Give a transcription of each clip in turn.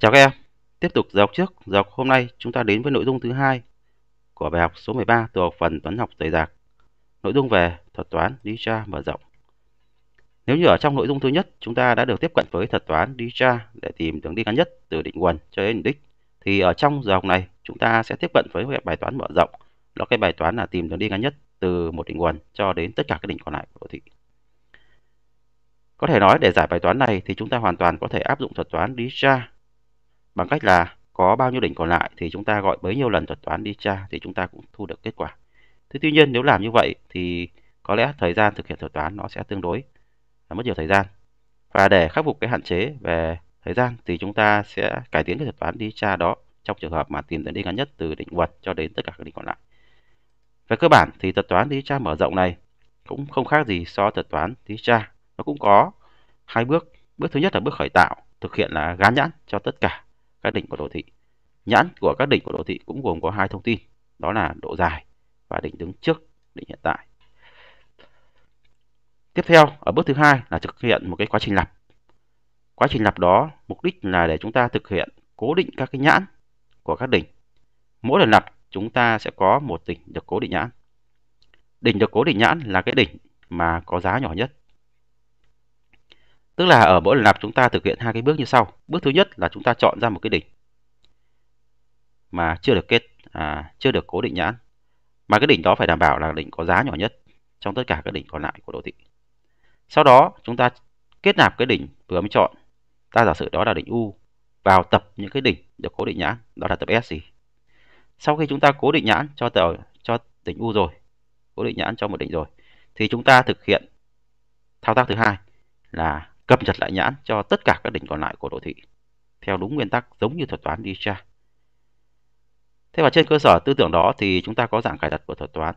Chào các em, tiếp tục giờ học trước, giờ học hôm nay chúng ta đến với nội dung thứ hai của bài học số 13 từ học phần toán học dày dạc. Nội dung về thuật toán Dijkstra mở rộng. Nếu như ở trong nội dung thứ nhất, chúng ta đã được tiếp cận với thuật toán Dijkstra để tìm đường đi ngắn nhất từ định nguồn cho đến đích thì ở trong giờ học này chúng ta sẽ tiếp cận với bài toán mở rộng. Đó cái bài toán là tìm đường đi ngắn nhất từ một đỉnh nguồn cho đến tất cả các đỉnh còn lại của đồ thị. Có thể nói để giải bài toán này thì chúng ta hoàn toàn có thể áp dụng thuật toán Dijkstra bằng cách là có bao nhiêu đỉnh còn lại thì chúng ta gọi bấy nhiêu lần thuật toán đi tra thì chúng ta cũng thu được kết quả. Thế tuy nhiên nếu làm như vậy thì có lẽ thời gian thực hiện thuật toán nó sẽ tương đối là mất nhiều thời gian. Và để khắc phục cái hạn chế về thời gian thì chúng ta sẽ cải tiến cái thuật toán đi tra đó trong trường hợp mà tìm đến đi ngắn nhất từ đỉnh vật cho đến tất cả các đỉnh còn lại. Về cơ bản thì thuật toán đi tra mở rộng này cũng không khác gì so với thuật toán đi tra. Nó cũng có hai bước. Bước thứ nhất là bước khởi tạo, thực hiện là gán nhãn cho tất cả các đỉnh của đồ thị. Nhãn của các đỉnh của đồ thị cũng gồm có hai thông tin, đó là độ dài và đỉnh đứng trước đỉnh hiện tại. Tiếp theo, ở bước thứ hai là thực hiện một cái quá trình lặp. Quá trình lặp đó mục đích là để chúng ta thực hiện cố định các cái nhãn của các đỉnh. Mỗi lần lặp chúng ta sẽ có một đỉnh được cố định nhãn. Đỉnh được cố định nhãn là cái đỉnh mà có giá nhỏ nhất Tức là ở mỗi lần nạp chúng ta thực hiện hai cái bước như sau. Bước thứ nhất là chúng ta chọn ra một cái đỉnh mà chưa được kết à, chưa được cố định nhãn. Mà cái đỉnh đó phải đảm bảo là đỉnh có giá nhỏ nhất trong tất cả các đỉnh còn lại của đồ thị. Sau đó chúng ta kết nạp cái đỉnh vừa mới chọn. Ta giả sử đó là đỉnh U vào tập những cái đỉnh được cố định nhãn, đó là tập S gì. Sau khi chúng ta cố định nhãn cho tờ cho đỉnh U rồi, cố định nhãn cho một đỉnh rồi thì chúng ta thực hiện thao tác thứ hai là cập nhật lại nhãn cho tất cả các đỉnh còn lại của đồ thị theo đúng nguyên tắc giống như thuật toán Dijkstra. Thế và trên cơ sở tư tưởng đó thì chúng ta có dạng cài đặt của thuật toán.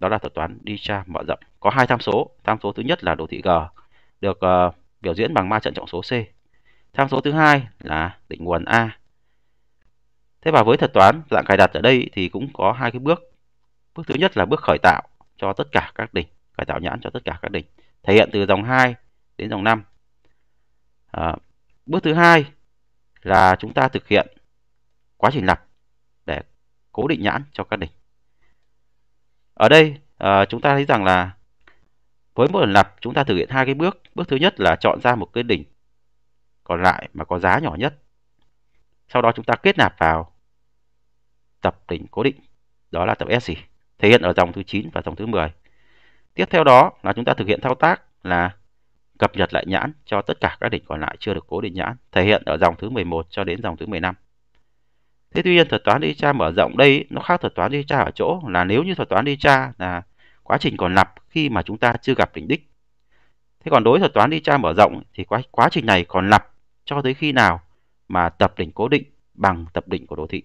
Đó là thuật toán Dijkstra mở rộng. Có hai tham số. Tham số thứ nhất là đồ thị G được uh, biểu diễn bằng ma trận trọng số C. Tham số thứ hai là đỉnh nguồn A. Thế và với thuật toán dạng cài đặt ở đây thì cũng có hai cái bước. Bước thứ nhất là bước khởi tạo cho tất cả các đỉnh, khởi tạo nhãn cho tất cả các đỉnh, thể hiện từ dòng 2 đến dòng 5 à, bước thứ hai là chúng ta thực hiện quá trình lập để cố định nhãn cho các đỉnh ở đây à, chúng ta thấy rằng là với một lần lập chúng ta thực hiện hai cái bước bước thứ nhất là chọn ra một cái đỉnh còn lại mà có giá nhỏ nhất sau đó chúng ta kết nạp vào tập đỉnh cố định đó là tập SC thể hiện ở dòng thứ 9 và dòng thứ 10 tiếp theo đó là chúng ta thực hiện thao tác là cập nhật lại nhãn cho tất cả các đỉnh còn lại chưa được cố định nhãn, thể hiện ở dòng thứ 11 cho đến dòng thứ 15. Thế tuy nhiên thuật toán đi tra mở rộng đây nó khác thuật toán đi tra ở chỗ là nếu như thuật toán đi tra là quá trình còn lặp khi mà chúng ta chưa gặp đỉnh đích. Thế còn đối thuật toán đi tra mở rộng thì quá, quá trình này còn lặp cho tới khi nào mà tập đỉnh cố định bằng tập đỉnh của đồ thị.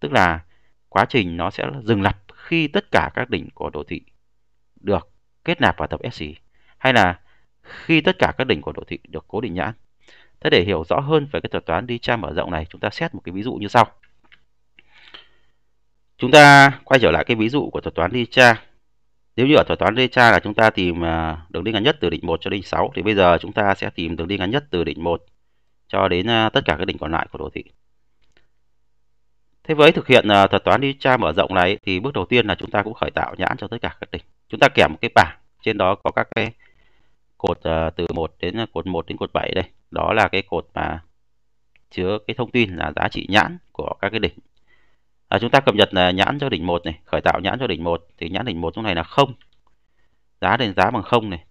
Tức là quá trình nó sẽ dừng lặp khi tất cả các đỉnh của đồ thị được kết nạp vào tập SI. Hay là khi tất cả các đỉnh của đồ thị được cố định nhãn. Thế để hiểu rõ hơn về cái thuật toán đi tra mở rộng này, chúng ta xét một cái ví dụ như sau. Chúng ta quay trở lại cái ví dụ của thuật toán đi tra. Nếu như ở thuật toán đi tra là chúng ta tìm à, đường đi ngắn nhất từ đỉnh 1 cho đỉnh 6 thì bây giờ chúng ta sẽ tìm đường đi ngắn nhất từ đỉnh 1 cho đến à, tất cả các đỉnh còn lại của đồ thị. Thế với thực hiện à, thuật toán đi tra mở rộng này thì bước đầu tiên là chúng ta cũng khởi tạo nhãn cho tất cả các đỉnh. Chúng ta kẻ một cái bảng trên đó có các cái cột uh, từ 1 ờ, đến cột 1 đến cột 7 đây đó là cái cột mà chứa cái thông tin là giá trị nhãn của các cái đỉnh à, chúng ta cập nhật là nhãn cho đỉnh 1 này khởi tạo nhãn cho đỉnh 1 thì nhãn đỉnh 1 lúc này là không giá đền giá bằng không này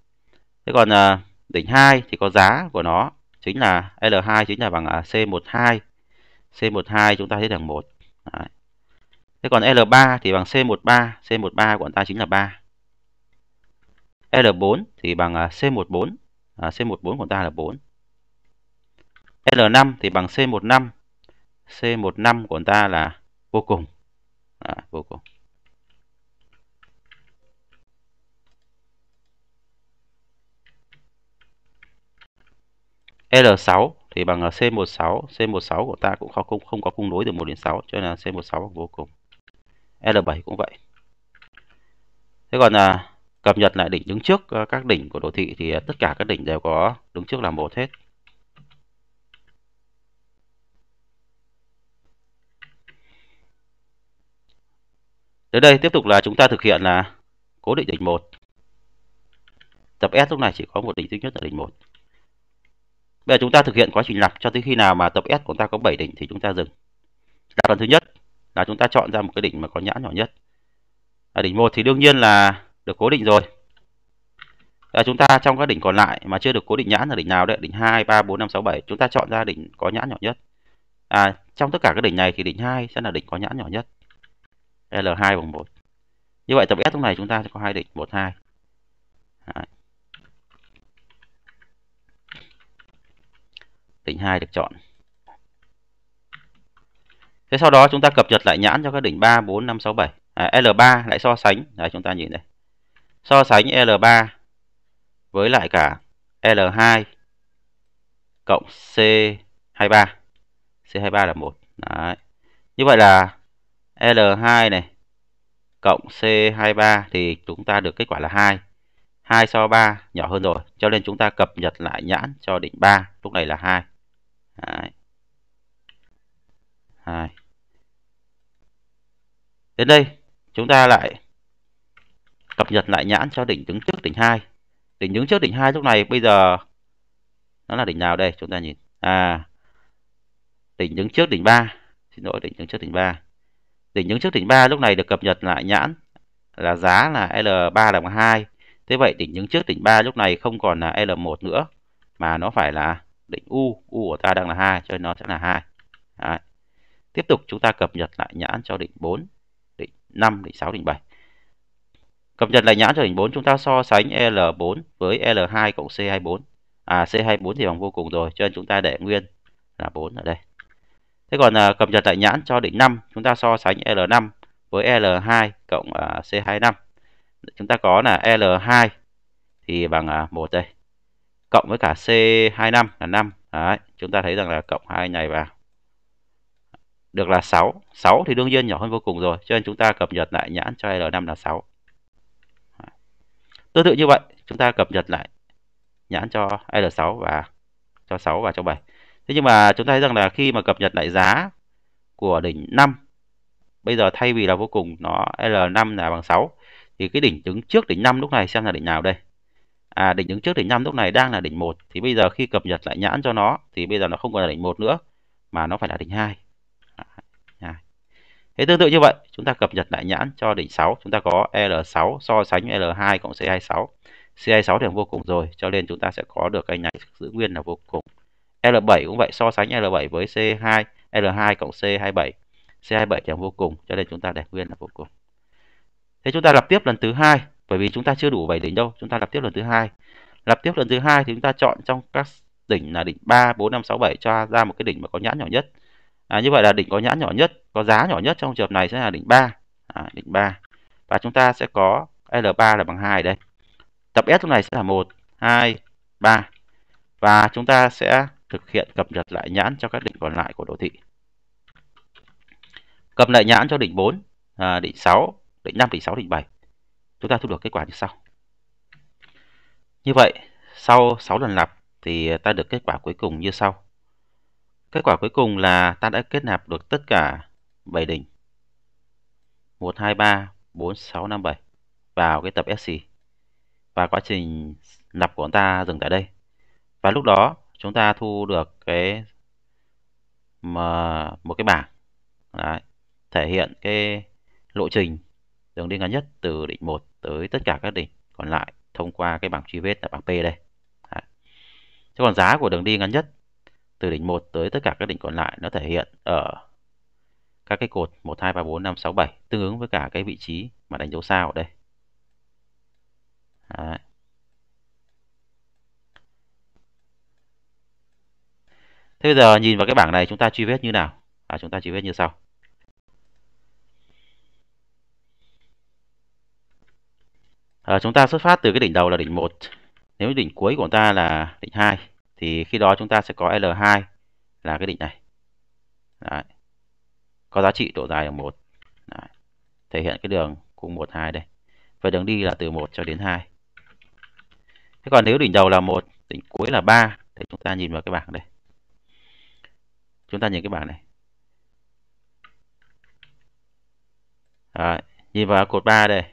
thế còn uh, đỉnh 2 thì có giá của nó chính là L2 chính là bằng C12 C12 chúng ta thấy bằng 1 Đấy. Thế còn L3 thì bằng C13, C13 của chúng ta chính là 3. L4 thì bằng C14. À, C14 à, của ta là 4. L5 thì bằng C15. C15 của ta là vô cùng. À, vô cùng. L6 thì bằng C16, à, C16 của ta cũng không không có cung đối từ 1 đến 6 cho nên là C16 bằng vô cùng. L7 cũng vậy. Thế còn là cập nhật lại đỉnh đứng trước ờ, các đỉnh của đồ thị thì ờ, tất cả các đỉnh đều có đứng trước là một hết Đến đây tiếp tục là chúng ta thực hiện là cố định đỉnh 1. Tập S lúc này chỉ có một đỉnh duy nhất là đỉnh 1. Bây giờ chúng ta thực hiện quá trình lặp cho tới khi nào mà tập S của chúng ta có 7 đỉnh thì chúng ta dừng. Là phần thứ nhất là chúng ta chọn ra một cái đỉnh mà có nhãn nhỏ nhất. Ở đỉnh 1 thì đương nhiên là được cố định rồi à, chúng ta trong các đỉnh còn lại mà chưa được cố định nhãn là đỉnh nào đấy đỉnh 2 3 4 5 6 7 chúng ta chọn ra đỉnh có nhãn nhỏ nhất à, trong tất cả các đỉnh này thì đỉnh 2 sẽ là đỉnh có nhãn nhỏ nhất L2 bằng 1 như vậy tập S lúc này chúng ta sẽ có hai đỉnh 1 2 Đấy. đỉnh 2 được chọn thế sau đó chúng ta cập nhật lại nhãn cho các đỉnh 3 4 5 6 7 à, L3 lại so sánh Đấy, chúng ta nhìn đây So sánh L3 với lại cả L2 cộng C23. C23 là 1. Đấy. Như vậy là L2 này cộng C23 thì chúng ta được kết quả là 2. 2 so 3 nhỏ hơn rồi, cho nên chúng ta cập nhật lại nhãn cho định 3, lúc này là 2. Đấy. 2. Đến đây, chúng ta lại cập nhật lại nhãn cho đỉnh đứng trước đỉnh hai đỉnh đứng trước đỉnh hai lúc này bây giờ nó là đỉnh nào đây chúng ta nhìn à đỉnh đứng trước đỉnh ba xin lỗi đỉnh đứng trước đỉnh ba đỉnh đứng trước đỉnh ba lúc này được cập nhật lại nhãn là giá là L3 bằng 2 thế vậy đỉnh đứng trước đỉnh 3 lúc này không còn là L1 nữa mà nó phải là đỉnh U U của ta đang là 2 cho nên nó sẽ là 2 Đấy. tiếp tục chúng ta cập nhật lại nhãn cho đỉnh 4 đỉnh 5 đỉnh 6 đỉnh 7 Cập nhật lại nhãn cho hình 4 chúng ta so sánh L4 với L2 cộng C24. À C24 thì bằng vô cùng rồi cho nên chúng ta để nguyên là 4 ở đây. Thế còn à, cập nhật lại nhãn cho đỉnh 5 chúng ta so sánh L5 với L2 cộng à, C25. Chúng ta có là L2 thì bằng à, 1 đây. Cộng với cả C25 là 5. Đấy, chúng ta thấy rằng là cộng hai này vào được là 6. 6 thì đương nhiên nhỏ hơn vô cùng rồi, cho nên chúng ta cập nhật lại nhãn cho L5 là 6. Tương tự như vậy, chúng ta cập nhật lại nhãn cho L6 và cho 6 và cho 7. Thế nhưng mà chúng ta thấy rằng là khi mà cập nhật lại giá của đỉnh 5 bây giờ thay vì là vô cùng nó L5 là bằng 6 thì cái đỉnh đứng trước đỉnh 5 lúc này xem là đỉnh nào đây. À đỉnh đứng trước đỉnh 5 lúc này đang là đỉnh 1 thì bây giờ khi cập nhật lại nhãn cho nó thì bây giờ nó không còn là đỉnh 1 nữa mà nó phải là đỉnh 2. Thế tương tự như vậy, chúng ta cập nhật lại nhãn cho đỉnh 6, chúng ta có L6 so sánh L2 cộng C26. C26 thì vô cùng rồi, cho nên chúng ta sẽ có được cái nhánh giữ nguyên là vô cùng. L7 cũng vậy, so sánh L7 với C2, L2 cộng C27. C27 thì vô cùng, cho nên chúng ta để nguyên là vô cùng. Thế chúng ta lập tiếp lần thứ hai, bởi vì chúng ta chưa đủ 7 đỉnh đâu, chúng ta lập tiếp lần thứ hai. lập tiếp lần thứ hai thì chúng ta chọn trong các đỉnh là đỉnh 3, 4, 5, 6, 7 cho ra một cái đỉnh mà có nhãn nhỏ nhất à, như vậy là đỉnh có nhãn nhỏ nhất có giá nhỏ nhất trong trường hợp này sẽ là đỉnh 3 à, đỉnh 3 và chúng ta sẽ có L3 là bằng 2 đây tập S lúc này sẽ là 1 2 3 và chúng ta sẽ thực hiện cập nhật lại nhãn cho các đỉnh còn lại của đồ thị cập lại nhãn cho đỉnh 4 à, đỉnh 6 đỉnh 5 đỉnh 6 đỉnh 7 chúng ta thu được kết quả như sau như vậy sau 6 lần lặp thì ta được kết quả cuối cùng như sau Kết quả cuối cùng là ta đã kết nạp được tất cả 7 đỉnh 1, 2, 3, 4, 6, 5, 7 vào cái tập SC và quá trình nạp của chúng ta dừng tại đây và lúc đó chúng ta thu được cái mà một cái bảng Đấy, thể hiện cái lộ trình đường đi ngắn nhất từ đỉnh 1 tới tất cả các đỉnh còn lại thông qua cái bảng truy vết là bảng P đây Đấy. chứ còn giá của đường đi ngắn nhất từ đỉnh 1 tới tất cả các đỉnh còn lại nó thể hiện ở các cái cột 1, 2, 3, 4, 5, 6, 7 tương ứng với cả cái vị trí mà đánh dấu sao ở đây. Đấy. Thế bây giờ nhìn vào cái bảng này chúng ta truy vết như nào? À, chúng ta truy vết như sau. À, chúng ta xuất phát từ cái đỉnh đầu là đỉnh 1. Nếu đỉnh cuối của ta là đỉnh 2 thì khi đó chúng ta sẽ có L2 là cái định này. Đấy. Có giá trị độ dài là 1. Đấy. Thể hiện cái đường cung 1 2 đây. Và đường đi là từ 1 cho đến 2. Thế còn nếu đỉnh đầu là 1, đỉnh cuối là 3 thì chúng ta nhìn vào cái bảng đây. Chúng ta nhìn cái bảng này. Đấy. Nhìn vào cột 3 đây.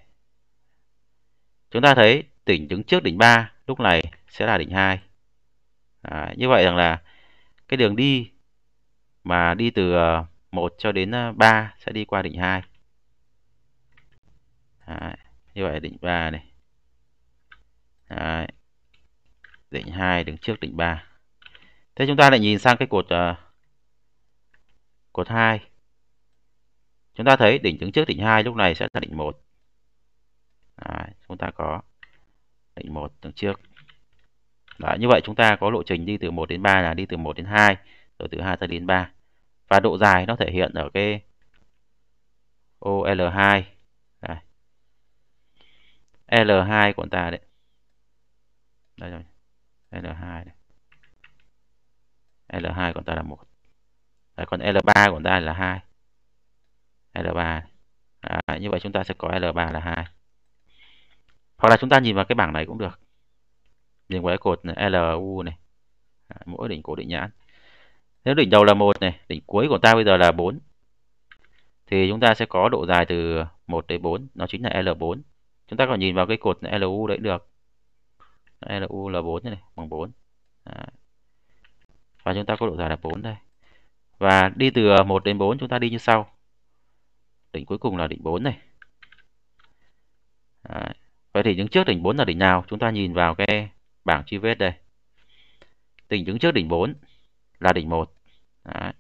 Chúng ta thấy đỉnh đứng trước đỉnh 3 lúc này sẽ là đỉnh 2 Đấy, à, như vậy rằng là cái đường đi mà đi từ 1 ờ, cho đến 3 ờ, sẽ đi qua đỉnh 2. Đấy, như vậy đỉnh 3 này. Đấy. Đỉnh 2 đứng trước đỉnh 3. Thế chúng ta lại nhìn sang cái cột uh, cột 2. Chúng ta thấy đỉnh đứng trước đỉnh 2 lúc này sẽ là đỉnh 1. Đấy, chúng ta có đỉnh 1 đứng trước đó, như vậy chúng ta có lộ trình đi từ 1 đến 3 là đi từ 1 đến 2, rồi từ 2 cho đến 3. Và độ dài nó thể hiện ở cái OL2. Đây. L2 của chúng ta đấy. Đây rồi. L2 đây. L2 của chúng ta là 1. Đấy, còn L3 của chúng ta là 2. L3. À, như vậy chúng ta sẽ có L3 là 2. Hoặc là chúng ta nhìn vào cái bảng này cũng được liên quan cột này, LU này à, mỗi đỉnh cổ định nhãn nếu đỉnh đầu là một này đỉnh cuối của ta bây giờ là 4 thì chúng ta sẽ có độ dài từ 1 đến 4 nó chính là L4 chúng ta có nhìn vào cái cột LU đấy được LU là 4 này bằng 4 và chúng ta có độ dài là 4 đây và đi từ 1 đến 4 chúng ta đi như sau đỉnh cuối cùng là đỉnh 4 này à. Vậy thì những trước đỉnh 4 là đỉnh nào chúng ta nhìn vào cái bảng truy vết đây tình đứng trước đỉnh 4 là đỉnh 1 Đấy.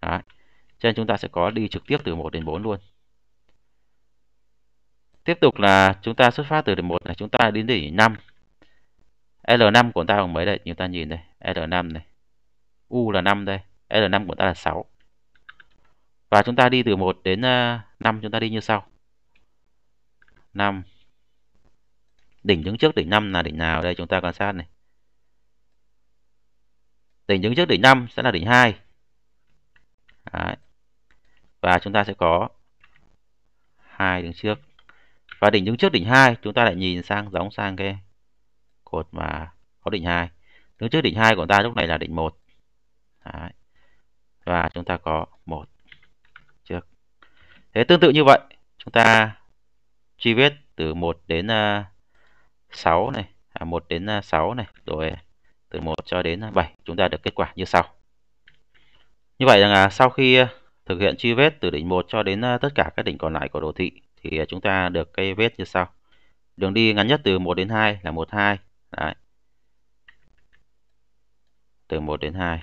Đấy. cho nên chúng ta sẽ có đi trực tiếp từ 1 đến 4 luôn tiếp tục là chúng ta xuất phát từ đỉnh 1 là chúng ta đến đỉnh 5 L5 của chúng ta bằng mấy đây chúng ta nhìn đây L5 này U là 5 đây L5 của ta là 6 và chúng ta đi từ 1 đến 5 ờ, chúng ta đi như sau 5 đỉnh đứng trước đỉnh 5 là đỉnh nào đây chúng ta quan sát này đỉnh đứng trước đỉnh 5 sẽ là đỉnh 2 Đấy. và chúng ta sẽ có hai đứng trước và đỉnh đứng trước đỉnh 2 chúng ta lại nhìn sang giống sang cái cột mà có đỉnh 2 đứng trước đỉnh 2 của ta lúc này là đỉnh 1 Đấy. và chúng ta có một trước thế tương tự như vậy chúng ta truy vết từ 1 đến uh, 6 này, à, 1 đến 6 à, này, rồi từ 1 cho đến 7 à, chúng ta được kết quả như sau. Như vậy rằng là sau khi à, thực hiện truy vết từ đỉnh 1 cho đến tất cả các đỉnh còn lại của đồ thị thì chúng ta được cái vết như sau. Đường đi ngắn nhất từ 1 đến 2 là 1 2. Đấy. Từ 1 đến 2.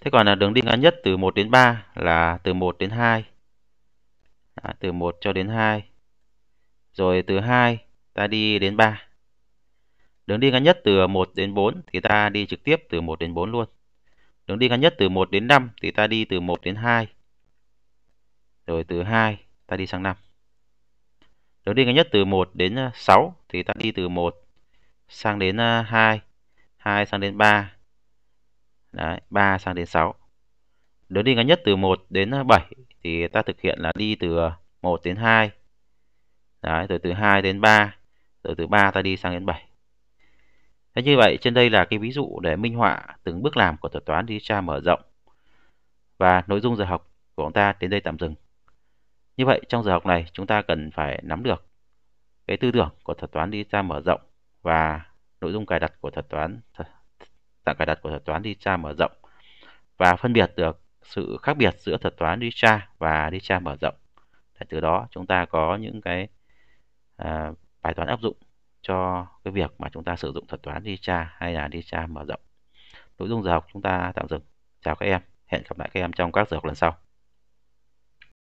Thế còn là đường đi ngắn nhất từ 1 đến 3 là từ 1 đến 2. Đấy, từ 1 cho đến 2. Rồi từ 2 ta đi đến 3. Đường đi ngắn nhất từ 1 đến 4 thì ta đi trực tiếp từ 1 đến 4 luôn. Đường đi ngắn nhất từ 1 đến 5 thì ta đi từ 1 đến 2. Rồi từ 2 ta đi sang 5. Đường đi ngắn nhất từ 1 đến 6 à, thì ta đi từ 1 sang đến 2, à, 2 sang đến 3. Đấy, 3 sang đến 6. Đường đi ngắn nhất từ 1 đến 7 à, thì ta thực hiện là đi từ 1 đến 2, Đấy, rồi từ 2 đến 3, rồi từ 3 ta đi sang đến 7. Thế như vậy trên đây là cái ví dụ để minh họa từng bước làm của thuật toán đi tra mở rộng. Và nội dung giờ học của chúng ta đến đây tạm dừng. Như vậy trong giờ học này chúng ta cần phải nắm được cái tư tưởng của thuật toán đi tra mở rộng và nội dung cài đặt của thuật toán dạng cài đặt của thuật toán đi tra mở rộng và phân biệt được sự khác biệt giữa thuật toán đi tra và đi tra mở rộng. Để từ đó chúng ta có những cái à, bài toán áp dụng cho cái việc mà chúng ta sử dụng thuật toán đi tra hay là đi tra mở rộng nội dung giờ học chúng ta tạm dừng chào các em hẹn gặp lại các em trong các giờ học lần sau